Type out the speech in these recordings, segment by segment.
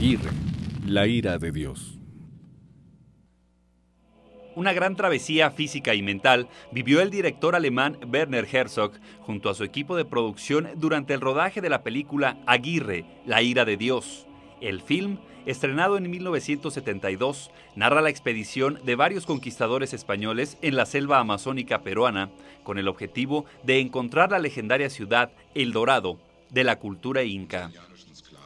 Aguirre, La ira de Dios. Una gran travesía física y mental vivió el director alemán Werner Herzog junto a su equipo de producción durante el rodaje de la película Aguirre, La ira de Dios. El film, estrenado en 1972, narra la expedición de varios conquistadores españoles en la selva amazónica peruana con el objetivo de encontrar la legendaria ciudad El Dorado de la cultura inca.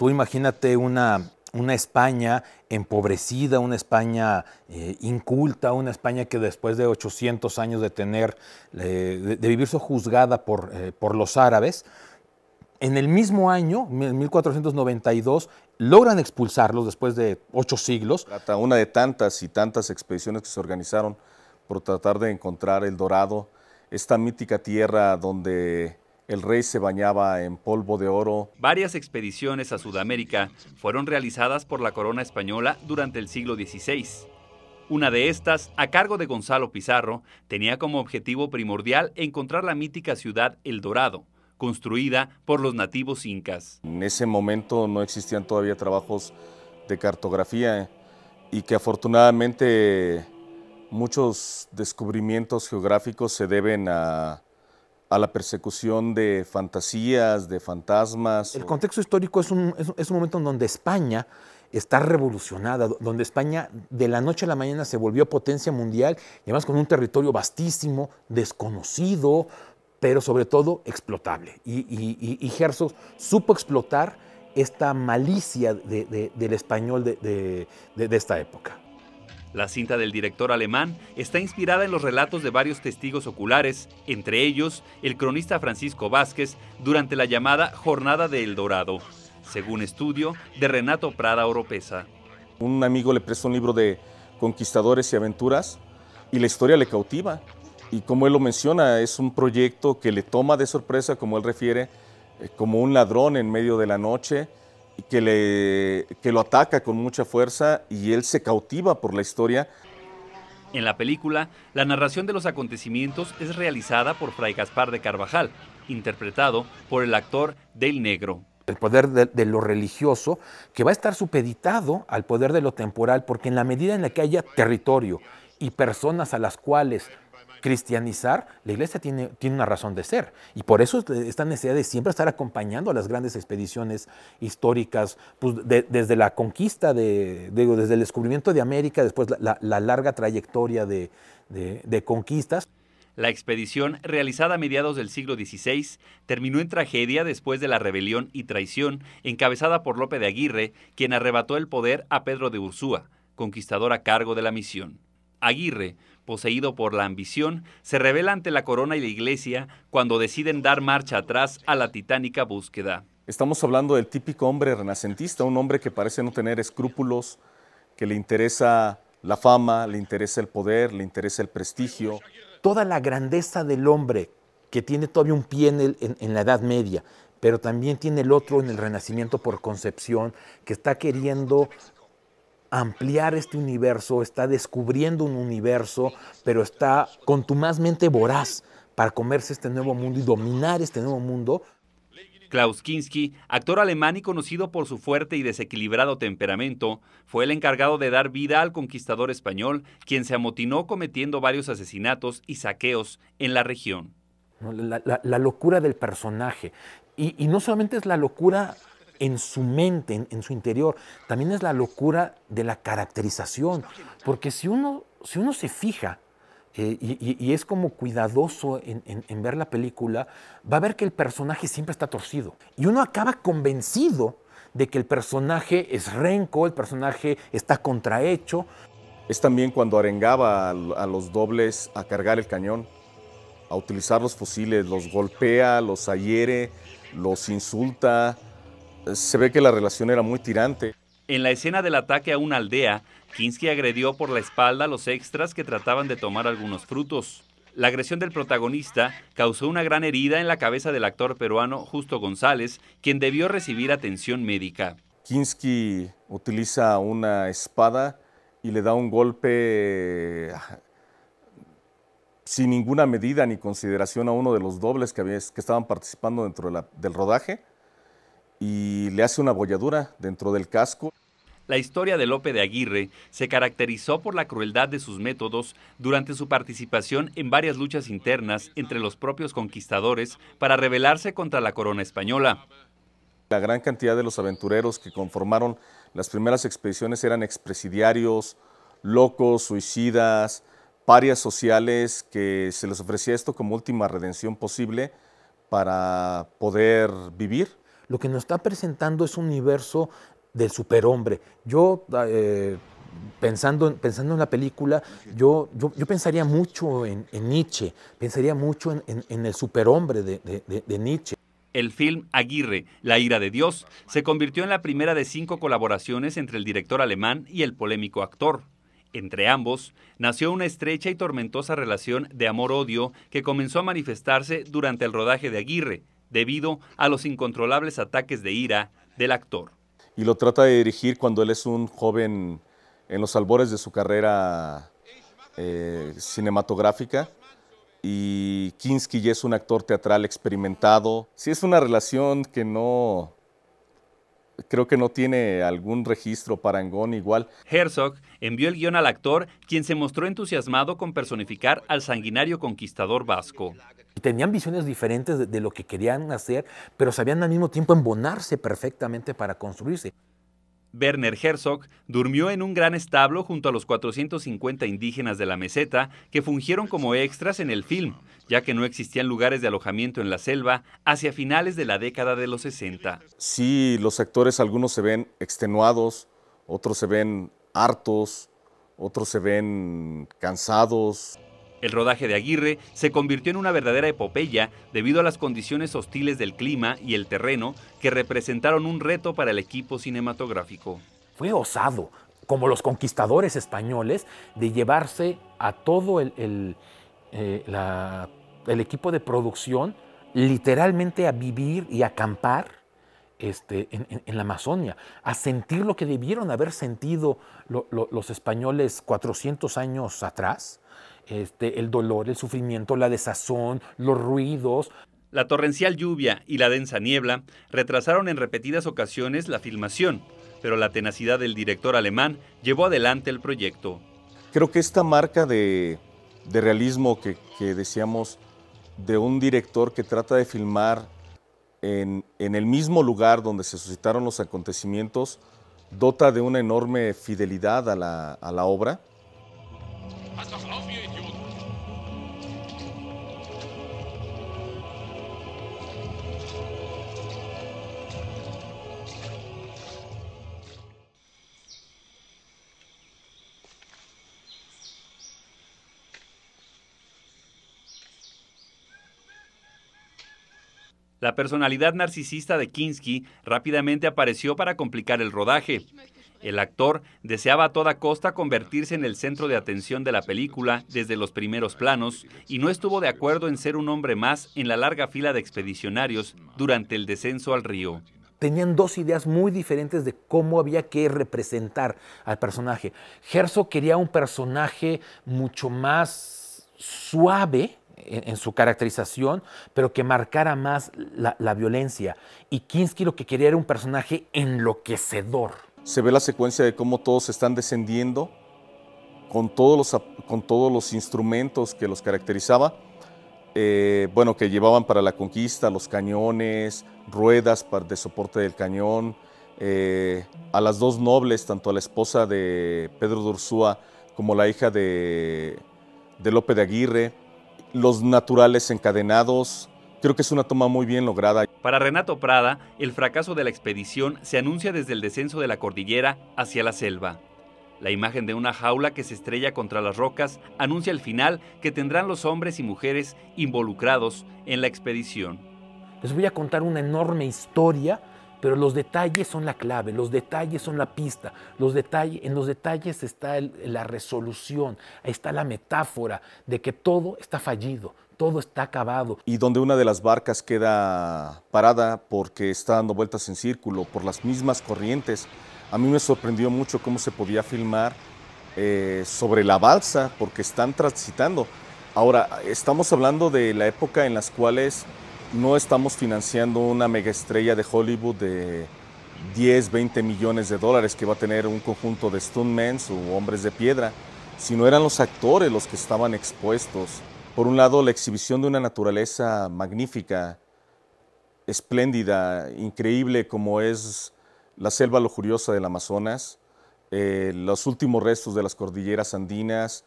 Tú imagínate una una España empobrecida, una España eh, inculta, una España que después de 800 años de tener, eh, de, vivir sojuzgada por, eh, por los árabes, en el mismo año, en 1492, logran expulsarlos después de ocho siglos. Una de tantas y tantas expediciones que se organizaron por tratar de encontrar el Dorado, esta mítica tierra donde el rey se bañaba en polvo de oro. Varias expediciones a Sudamérica fueron realizadas por la corona española durante el siglo XVI. Una de estas, a cargo de Gonzalo Pizarro, tenía como objetivo primordial encontrar la mítica ciudad El Dorado, construida por los nativos incas. En ese momento no existían todavía trabajos de cartografía y que afortunadamente muchos descubrimientos geográficos se deben a a la persecución de fantasías, de fantasmas. El contexto histórico es un, momento en donde España está revolucionada, donde España de la noche a la mañana se volvió potencia mundial, además con un territorio vastísimo, desconocido, pero sobre todo explotable. Y, y, supo explotar esta malicia del español de esta época. La cinta del director alemán está inspirada en los relatos de varios testigos oculares, entre ellos el cronista Francisco Vázquez durante la llamada Jornada de El Dorado, según estudio de Renato Prada Oropesa. Un amigo le presta un libro de Conquistadores y Aventuras y la historia le cautiva. Y como él lo menciona, es un proyecto que le toma de sorpresa, como él refiere, eh, como un ladrón en medio de la noche que, le, lo ataca con mucha fuerza y él se cautiva por la historia. En la película, la narración de los acontecimientos es realizada por Fray Gaspar de Carvajal, interpretado por el actor Del Negro. El poder de, de, lo religioso, que va a estar supeditado al poder de lo temporal, porque en la medida en la que haya territorio y personas a las cuales cristianizar, la iglesia tiene, tiene una razón de ser. Y por eso esta necesidad de siempre estar acompañando a las grandes expediciones históricas, pues, desde la conquista, de, desde el descubrimiento de América, después la, larga trayectoria de, conquistas. La expedición, realizada a mediados del siglo XVI, terminó en tragedia después de la rebelión y traición encabezada por Lope de Aguirre, quien arrebató el poder a Pedro de Ursúa, conquistador a cargo de la misión. Aguirre, poseído por la ambición, se revela ante la corona y la iglesia cuando deciden dar marcha atrás a la titánica búsqueda. Estamos hablando del típico hombre renacentista, un hombre que parece no tener escrúpulos, que le interesa la fama, le interesa el poder, le interesa el prestigio. Toda la grandeza del hombre que tiene todavía un pie en, la Edad Media, pero también tiene el otro en el Renacimiento por concepción, que está queriendo ampliar este universo, está descubriendo un universo, pero está con tu más mente voraz para comerse este nuevo mundo y dominar este nuevo mundo. Klaus Kinski, actor alemán y conocido por su fuerte y desequilibrado temperamento, fue el encargado de dar vida al conquistador español, quien se amotinó cometiendo varios asesinatos y saqueos en la región. La, locura del personaje. Y, y no solamente es la locura en su mente, en, su interior. También es la locura de la caracterización, porque si uno, si uno se fija eh, y, es como cuidadoso en, ver la película, va a ver que el personaje siempre está torcido. Y uno acaba convencido de que el personaje es renco, el personaje está contrahecho. Es también cuando arengaba a, los dobles a cargar el cañón, a utilizar los fusiles, los golpea, los ahiere, los insulta, se ve que la relación era muy tirante. En la escena del ataque a una aldea, Kinski agredió por la espalda a los extras que trataban de tomar algunos frutos. La agresión del protagonista causó una gran herida en la cabeza del actor peruano Justo González, quien debió recibir atención médica. Kinski utiliza una espada y le da un golpe eh, sin ninguna medida ni consideración a uno de los dobles que, estaban participando dentro del rodaje y le hace una bolladura dentro del casco. La historia de Lope de Aguirre se caracterizó por la crueldad de sus métodos durante su participación en varias luchas internas entre los propios conquistadores para rebelarse contra la corona española. La gran cantidad de los aventureros que conformaron las primeras expediciones eran expresidiarios, locos, suicidas, parias sociales que se les ofrecía esto como última redención posible para poder vivir lo que nos está presentando es un universo del superhombre. Yo, ah, eh, pensando, pensando en la película, yo, yo, pensaría mucho en, Nietzsche, pensaría mucho en, el superhombre de Nietzsche. El film Aguirre, La ira de Dios, se convirtió en la primera de cinco colaboraciones entre el director alemán y el polémico actor. Entre ambos nació una estrecha y tormentosa relación de amor-odio que comenzó a manifestarse durante el rodaje de Aguirre, debido a los incontrolables ataques de ira del actor. Y lo trata de dirigir cuando él es un joven en los albores de su carrera eh, cinematográfica y Kinski ya es un actor teatral experimentado. si es una relación que no, Creo que no tiene algún registro parangón igual. Herzog envió el guión al actor, quien se mostró entusiasmado con personificar al sanguinario conquistador vasco. Tenían visiones diferentes de, lo que querían hacer, pero sabían al mismo tiempo embonarse perfectamente para construirse. Werner Herzog, durmió en un gran establo junto a los 450 indígenas de la meseta que fungieron como extras en el film, ya que no existían lugares de alojamiento en la selva hacia finales de la década de los 60. Sí, los actores algunos se ven extenuados, otros se ven hartos, otros se ven cansados. El rodaje de Aguirre se convirtió en una verdadera epopeya debido a las condiciones hostiles del clima y el terreno que representaron un reto para el equipo cinematográfico. Fue osado, como los conquistadores españoles, de llevarse a todo el, eh, equipo de producción literalmente a vivir y acampar este, en, la Amazonia, a sentir lo que debieron haber sentido los españoles 400 años atrás, este, el dolor, el sufrimiento, la desazón, los ruidos. La torrencial lluvia y la densa niebla retrasaron en repetidas ocasiones la filmación, pero la tenacidad del director alemán llevó adelante el proyecto. Creo que esta marca de, realismo que, que, decíamos de un director que trata de filmar en, el mismo lugar donde se suscitaron los acontecimientos, dota de una enorme fidelidad a la, a la obra la personalidad narcisista de Kinski rápidamente apareció para complicar el rodaje. El actor deseaba a toda costa convertirse en el centro de atención de la película desde los primeros planos y no estuvo de acuerdo en ser un hombre más en la larga fila de expedicionarios durante el descenso al río. Tenían dos ideas muy diferentes de cómo había que representar al personaje. Herzog quería un personaje mucho más suave, en, su caracterización, pero que marcara más la, la violencia. Y Kinski lo que quería era un personaje enloquecedor se ve la secuencia de cómo todos están descendiendo con todos los, con todos los instrumentos que los caracterizaba, eh, bueno, que llevaban para la conquista, los cañones, ruedas de soporte del cañón, eh, a las dos nobles, tanto a la esposa de Pedro de Ursúa como la hija de, de Lope de Aguirre, los naturales encadenados, Creo que es una toma muy bien lograda. Para Renato Prada, el fracaso de la expedición se anuncia desde el descenso de la cordillera hacia la selva. La imagen de una jaula que se estrella contra las rocas anuncia el final que tendrán los hombres y mujeres involucrados en la expedición. Les voy a contar una enorme historia, pero los detalles son la clave, los detalles son la pista, los en los detalles está la resolución, ahí está la metáfora de que todo está fallido, todo está acabado. Y donde una de las barcas queda parada porque está dando vueltas en círculo por las mismas corrientes. A mí me sorprendió mucho cómo se podía filmar eh, sobre la balsa porque están transitando. Ahora, estamos hablando de la época en las cuales no estamos financiando una mega estrella de Hollywood de 10, 20 millones de dólares que va a tener un conjunto de stuntmen o hombres de piedra, sino eran los actores los que estaban expuestos por un lado, la exhibición de una naturaleza magnífica, espléndida, increíble como es la selva lujuriosa del Amazonas, eh, los últimos restos de las cordilleras andinas,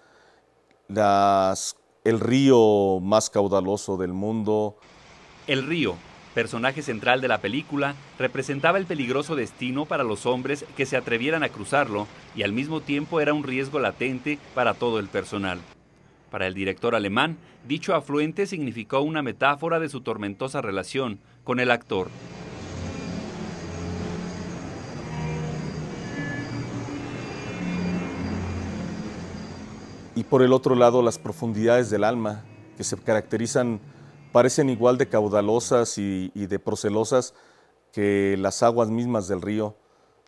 el río más caudaloso del mundo. El río, personaje central de la película, representaba el peligroso destino para los hombres que se atrevieran a cruzarlo y al mismo tiempo era un riesgo latente para todo el personal. Para el director alemán, dicho afluente significó una metáfora de su tormentosa relación con el actor. Y por el otro lado, las profundidades del alma, que se caracterizan, parecen igual de caudalosas y, de procelosas que las aguas mismas del río,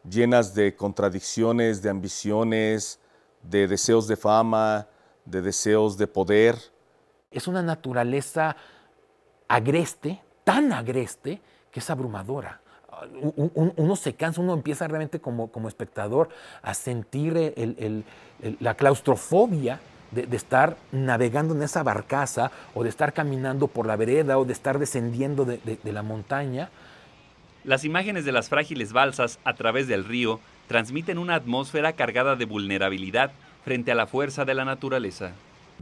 llenas de contradicciones, de ambiciones, de deseos de fama, de deseos de poder. Es una naturaleza agreste, tan agreste, que es abrumadora. Uno se cansa, uno empieza realmente como, como espectador a sentir la claustrofobia de, estar navegando en esa barcaza o de estar caminando por la vereda o de estar descendiendo de la montaña. Las imágenes de las frágiles balsas a través del río transmiten una atmósfera cargada de vulnerabilidad frente a la fuerza de la naturaleza.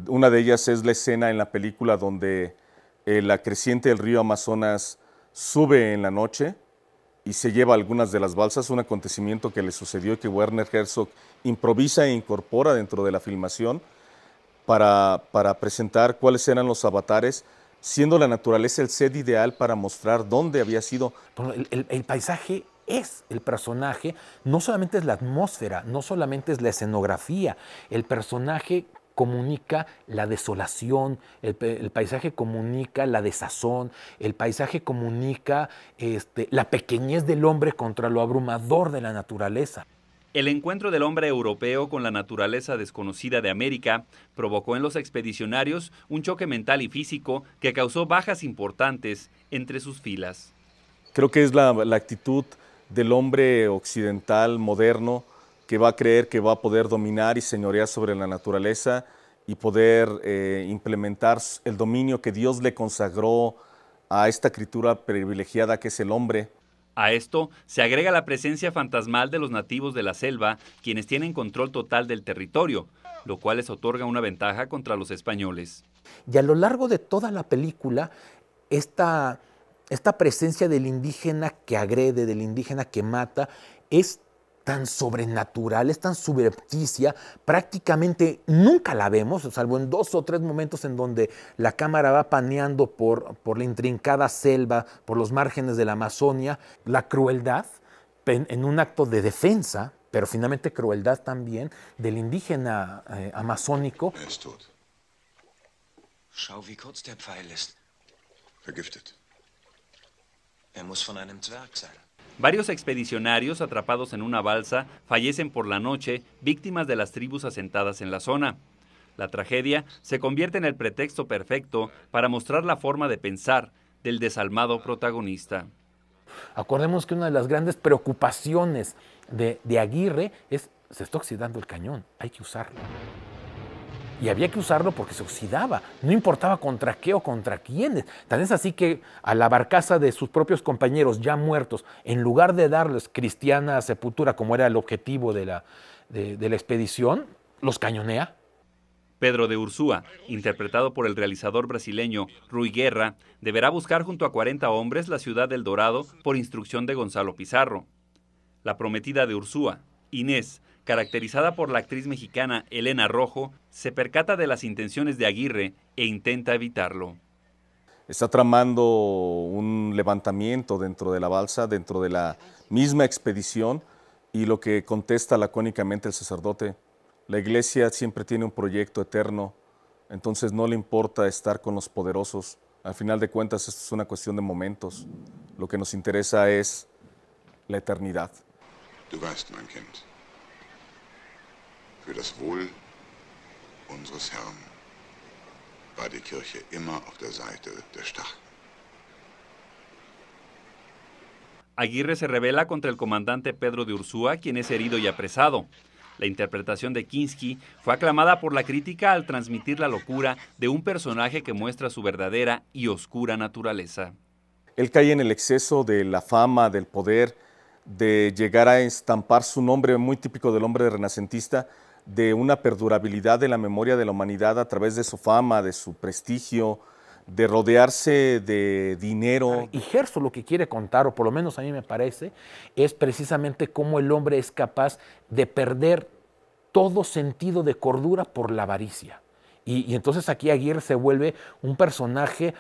Una de ellas es la escena en la película donde eh, la creciente del río Amazonas sube en la noche y se lleva algunas de las balsas, un acontecimiento que le sucedió y que Werner Herzog improvisa e incorpora dentro de la filmación para, presentar cuáles eran los avatares siendo la naturaleza el set ideal para mostrar dónde había sido. el paisaje es el personaje, no solamente es la atmósfera, no solamente es la escenografía, el personaje comunica la desolación, el, paisaje comunica la desazón, el paisaje comunica este, la pequeñez del hombre contra lo abrumador de la naturaleza. El encuentro del hombre europeo con la naturaleza desconocida de América provocó en los expedicionarios un choque mental y físico que causó bajas importantes entre sus filas. Creo que es la, la actitud del hombre occidental moderno que va a creer que va a poder dominar y señorear sobre la naturaleza y poder eh, implementar el dominio que Dios le consagró a esta criatura privilegiada que es el hombre. A esto se agrega la presencia fantasmal de los nativos de la selva, quienes tienen control total del territorio, lo cual les otorga una ventaja contra los españoles. Y a lo largo de toda la película, esta esta presencia del indígena que agrede, del indígena que mata, es tan sobrenatural, es tan subrepticia, prácticamente nunca la vemos, salvo en dos o tres momentos en donde la cámara va paneando por, por la intrincada selva, por los márgenes de la Amazonia, la crueldad en, un acto de defensa, pero finalmente crueldad también del indígena amazónico. Varios expedicionarios atrapados en una balsa fallecen por la noche, víctimas de las tribus asentadas en la zona. La tragedia se convierte en el pretexto perfecto para mostrar la forma de pensar del desalmado protagonista. Acordemos que una de las grandes preocupaciones de, de Aguirre es, se está oxidando el cañón, hay que usarlo y había que usarlo porque se oxidaba, no importaba contra qué o contra quiénes. Tan es así que a la barcaza de sus propios compañeros ya muertos, en lugar de darles cristiana sepultura como era el objetivo de la, de, la expedición, los cañonea. Pedro de Ursúa, interpretado por el realizador brasileño Rui Guerra, deberá buscar junto a 40 hombres la ciudad del Dorado por instrucción de Gonzalo Pizarro. La prometida de Ursúa, Inés, caracterizada por la actriz mexicana Elena Rojo, se percata de las intenciones de Aguirre e intenta evitarlo. Está tramando un levantamiento dentro de la balsa, dentro de la misma expedición, y lo que contesta lacónicamente el sacerdote, la iglesia siempre tiene un proyecto eterno, entonces no le importa estar con los poderosos. Al final de cuentas, esto es una cuestión de momentos. Lo que nos interesa es la eternidad. Für das Wohl unseres Herrn war die Kirche immer auf der Seite der Starken. Aguirre se revela contra el comandante Pedro de Ursúa, quien es herido y apresado. La interpretación de Kinski fue aclamada por la crítica al transmitir la locura de un personaje que muestra su verdadera y oscura naturaleza. Él cae en el exceso de la fama, del poder, de llegar a estampar su nombre, muy típico del hombre renacentista, de una perdurabilidad de la memoria de la humanidad a través de su fama, de su prestigio, de rodearse de dinero. Ah, y Gerso lo que quiere contar, o por lo menos a mí me parece, es precisamente cómo el hombre es capaz de perder todo sentido de cordura por la avaricia. Y, y entonces aquí Aguirre se vuelve un personaje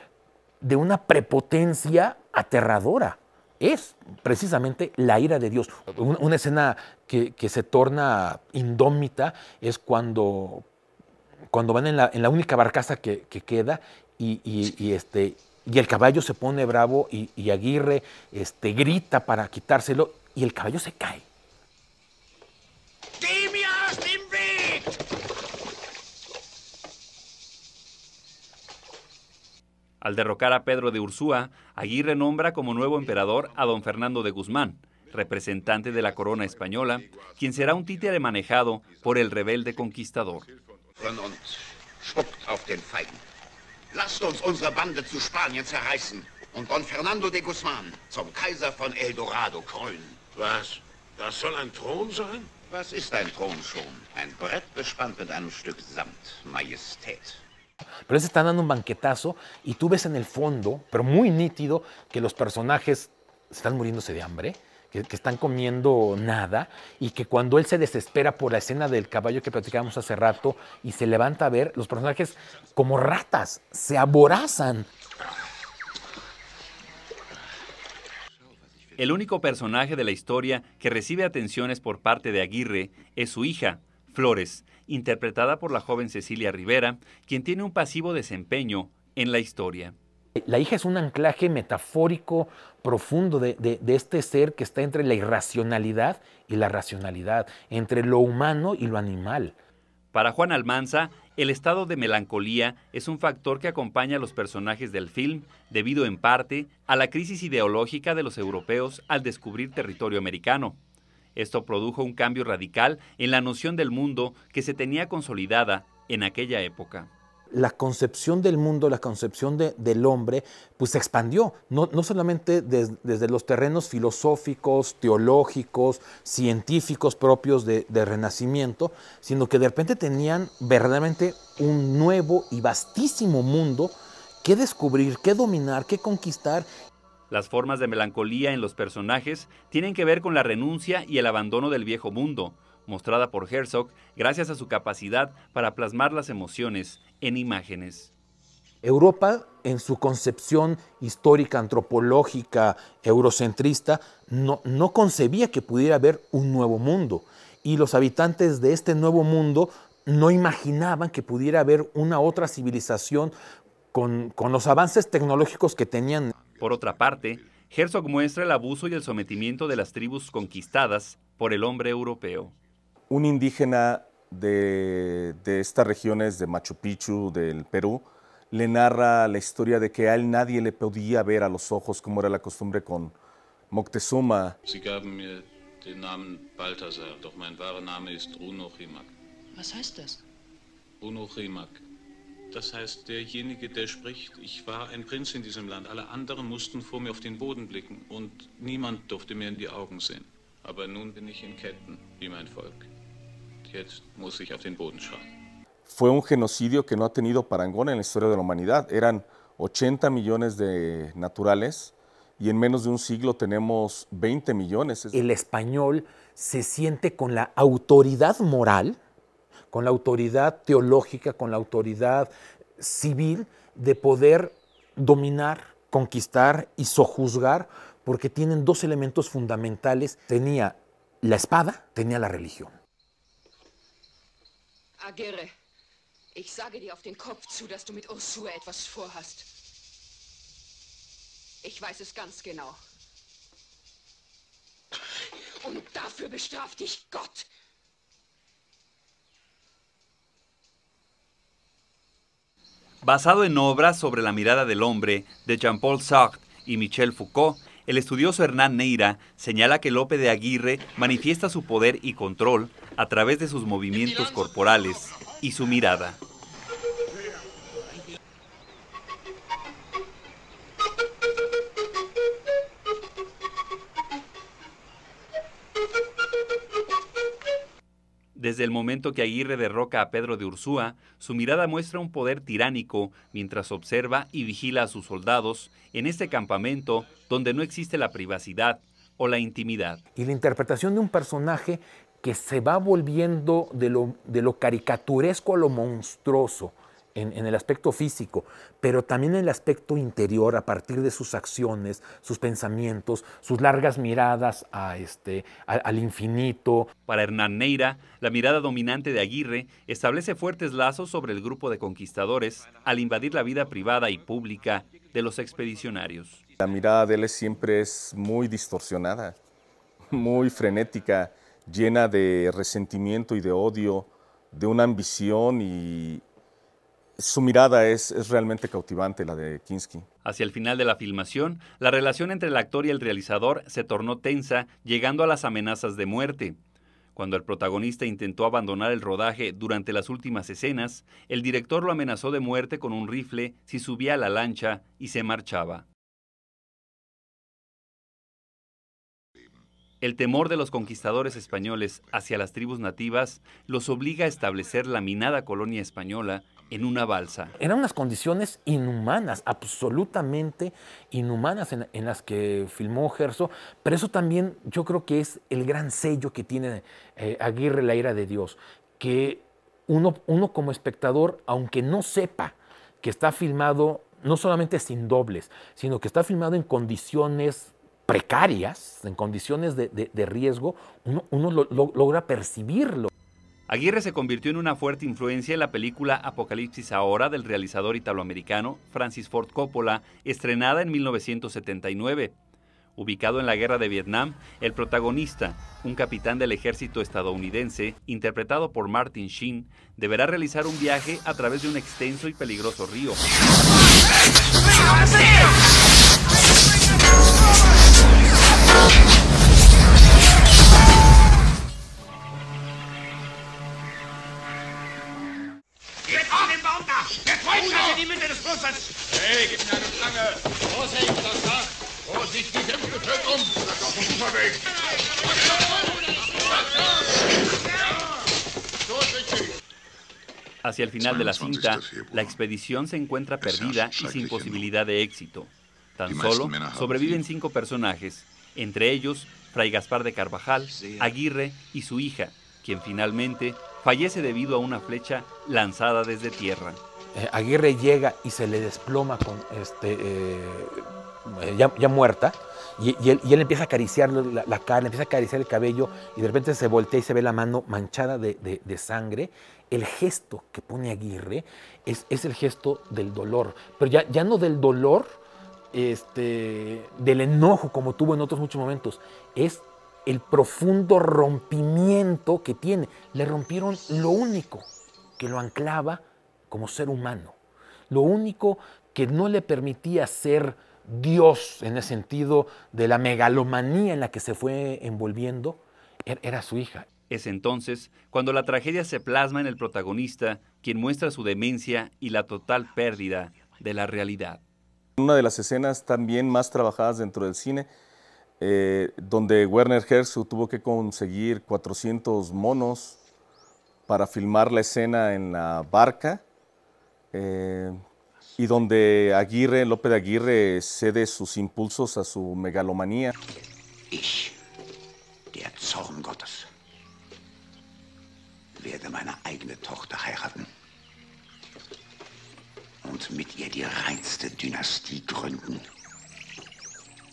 de una prepotencia aterradora es precisamente la ira de Dios. Una, escena que, se torna indómita es cuando, cuando van en la, única barcaza que, queda y, este, y el caballo se pone bravo y, Aguirre este, grita para quitárselo y el caballo se cae. Al derrocar a Pedro de Ursúa, Aguirre nombra como nuevo emperador a don Fernando de Guzmán, representante de la corona española, quien será un títere manejado por el rebelde conquistador. Was ist ein Thron schon? Ein Brett bespannt mit einem Stück Samt, Majestät. Pero se están dando un banquetazo y tú ves en el fondo, pero muy nítido, que los personajes están muriéndose de hambre. Que, que, están comiendo nada y que cuando él se desespera por la escena del caballo que platicábamos hace rato y se levanta a ver, los personajes como ratas se aborazan. El único personaje de la historia que recibe atenciones por parte de Aguirre es su hija, Flores, interpretada por la joven Cecilia Rivera, quien tiene un pasivo desempeño en la historia. La hija es un anclaje metafórico profundo de, este ser que está entre la irracionalidad y la racionalidad, entre lo humano y lo animal. Para Juan Almanza, el estado de melancolía es un factor que acompaña a los personajes del film, debido en parte a la crisis ideológica de los europeos al descubrir territorio americano. Esto produjo un cambio radical en la noción del mundo que se tenía consolidada en aquella época la concepción del mundo, la concepción del hombre, pues se expandió, no, solamente desde los terrenos filosóficos, teológicos, científicos propios de, Renacimiento, sino que de repente tenían verdaderamente un nuevo y vastísimo mundo que descubrir, que dominar, que conquistar las formas de melancolía en los personajes tienen que ver con la renuncia y el abandono del viejo mundo, mostrada por Herzog gracias a su capacidad para plasmar las emociones en imágenes. Europa, en su concepción histórica, antropológica, eurocentrista, no, no concebía que pudiera haber un nuevo mundo. Y los habitantes de este nuevo mundo no imaginaban que pudiera haber una otra civilización con, con los avances tecnológicos que tenían por otra parte, Herzog muestra el abuso y el sometimiento de las tribus conquistadas por el hombre europeo. Un indígena de, estas regiones de Machu Picchu, del Perú, le narra la historia de que a él nadie le podía ver a los ojos como era la costumbre con Moctezuma. Namen Balthasar, doch mein wahrer Name ist Was heißt das? Das heißt, derjenige, der spricht, ich war ein Prinz in diesem Land, alle anderen mussten vor mir auf den Boden blicken und niemand durfte mir in die Augen sehen. Aber nun bin ich in Ketten, wie mein Volk. Jetzt muss ich auf den Boden schauen. Fue un genocidio que no ha tenido parangón en la historia de la humanidad. Eran 80 millones de naturales y en menos de un siglo tenemos 20 millones. El español se siente con la autoridad moral con la autoridad teológica, con la autoridad civil de poder dominar, conquistar y sojuzgar, porque tienen dos elementos fundamentales. Tenía la espada, tenía la religión. sage dafür Basado en obras sobre la mirada del hombre de Jean-Paul Sartre y Michel Foucault, el estudioso Hernán Neira señala que Lope de Aguirre manifiesta su poder y control a través de sus movimientos corporales y su mirada. Desde el momento que Aguirre derroca a Pedro de Ursúa, su mirada muestra un poder tiránico mientras observa y vigila a sus soldados en este campamento donde no existe la privacidad o la intimidad. Y la interpretación de un personaje que se va volviendo de lo, de lo caricaturesco a lo monstruoso en, el aspecto físico, pero también en el aspecto interior a partir de sus acciones, sus pensamientos, sus largas miradas a este, al infinito. Para Hernán Neira, la mirada dominante de Aguirre establece fuertes lazos sobre el grupo de conquistadores al invadir la vida privada y pública de los expedicionarios. La mirada de él siempre es muy distorsionada, muy frenética, llena de resentimiento y de odio, de una ambición y, su mirada es, es, realmente cautivante, la de Kinski. Hacia el final de la filmación, la relación entre el actor y el realizador se tornó tensa, llegando a las amenazas de muerte. Cuando el protagonista intentó abandonar el rodaje durante las últimas escenas, el director lo amenazó de muerte con un rifle si subía a la lancha y se marchaba. El temor de los conquistadores españoles hacia las tribus nativas los obliga a establecer la minada colonia española en una balsa. Eran unas condiciones inhumanas, absolutamente inhumanas en, las que filmó Gerso, pero eso también yo creo que es el gran sello que tiene eh, Aguirre la ira de Dios, que uno, uno como espectador, aunque no sepa que está filmado no solamente sin dobles, sino que está filmado en condiciones precarias, en condiciones de, riesgo, uno, logra percibirlo. Aguirre se convirtió en una fuerte influencia en la película Apocalipsis Ahora del realizador italoamericano Francis Ford Coppola, estrenada en 1979. Ubicado en la guerra de Vietnam, el protagonista, un capitán del ejército estadounidense, interpretado por Martin Sheen, deberá realizar un viaje a través de un extenso y peligroso río. Hacia el final de la cinta, la expedición se encuentra perdida y sin posibilidad de éxito. Tan solo sobreviven cinco personajes, entre ellos Fray Gaspar de Carvajal, Aguirre y su hija, quien finalmente fallece debido a una flecha lanzada desde tierra. Eh, Aguirre llega y se le desploma con este, eh, ya, muerta. Y, él, empieza a acariciar la, cara, empieza a acariciar el cabello y de repente se voltea y se ve la mano manchada de, sangre. El gesto que pone Aguirre es, el gesto del dolor, pero ya, ya no del dolor, este, del enojo como tuvo en otros muchos momentos, es el profundo rompimiento que tiene. Le rompieron lo único que lo anclaba como ser humano. Lo único que no le permitía ser Dios en el sentido de la megalomanía en la que se fue envolviendo er-, era su hija. Es entonces cuando la tragedia se plasma en el protagonista, quien muestra su demencia y la total pérdida de la realidad. Una de las escenas también más trabajadas dentro del cine, eh, donde Werner Herzog tuvo que conseguir 400 monos para filmar la escena en la barca eh, y donde Aguirre, López de Aguirre, cede sus impulsos a su megalomanía. Ich, der Zorn Gottes, werde meine eigene Tochter heiraten und mit ihr die reinste Dynastie gründen,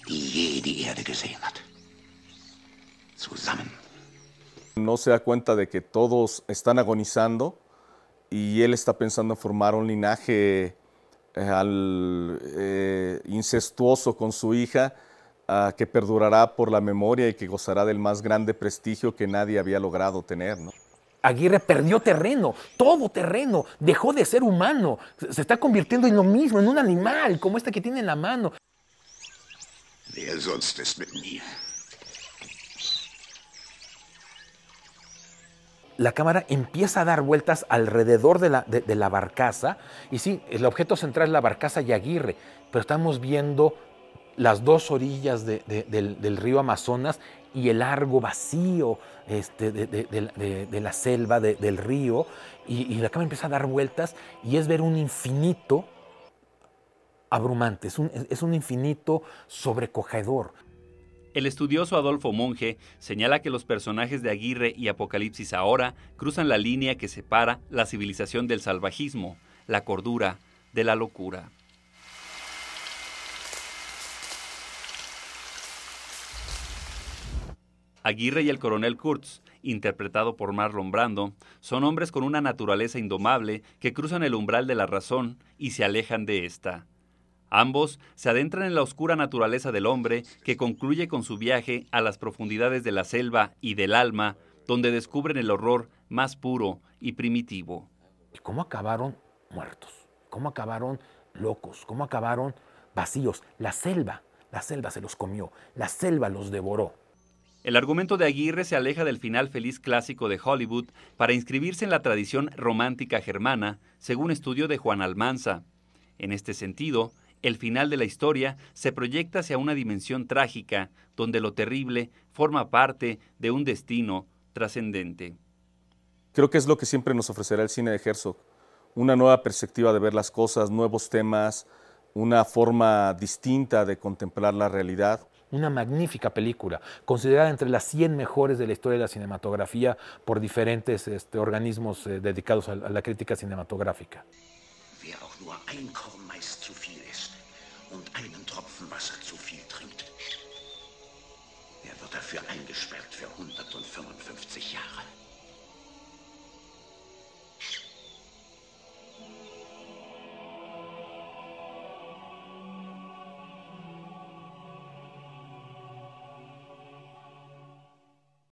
die je die Erde gesehen hat. Zusammen. No se da cuenta de que todos están agonizando y él está pensando en formar un linaje eh, al, eh, incestuoso con su hija ah, que perdurará por la memoria y que gozará del más grande prestigio que nadie había logrado tener. Aguirre perdió terreno, todo terreno, dejó de ser humano, se está convirtiendo en lo mismo, en un animal como este que tiene en la mano. la cámara empieza a dar vueltas alrededor de la, barcaza. Y sí, el objeto central es la barcaza y Aguirre, pero estamos viendo las dos orillas del, río Amazonas y el largo vacío este, de, la selva, del río, y, la cámara empieza a dar vueltas y es ver un infinito abrumante, es un infinito sobrecogedor. El estudioso Adolfo Monge señala que los personajes de Aguirre y Apocalipsis ahora cruzan la línea que separa la civilización del salvajismo, la cordura, de la locura. Aguirre y el coronel Kurtz, interpretado por Marlon Brando, son hombres con una naturaleza indomable que cruzan el umbral de la razón y se alejan de ésta. Ambos se adentran en la oscura naturaleza del hombre que concluye con su viaje a las profundidades de la selva y del alma, donde descubren el horror más puro y primitivo. ¿Y cómo acabaron muertos? ¿Cómo acabaron locos? ¿Cómo acabaron vacíos? La selva, la selva se los comió, la selva los devoró. El argumento de Aguirre se aleja del final feliz clásico de Hollywood para inscribirse en la tradición romántica germana, según estudio de Juan Almanza. En este sentido, el final de la historia se proyecta hacia una dimensión trágica, donde lo terrible forma parte de un destino trascendente. Creo que es lo que siempre nos ofrecerá el cine de Herzog, una nueva perspectiva de ver las cosas, nuevos temas, una forma distinta de contemplar la realidad. Una magnífica película, considerada entre las 100 mejores de la historia de la cinematografía por diferentes este, organismos eh, dedicados a la crítica cinematográfica. und einen Tropfen Wasser zu viel trinkt, Er wird dafür eingesperrt für 155 Jahre.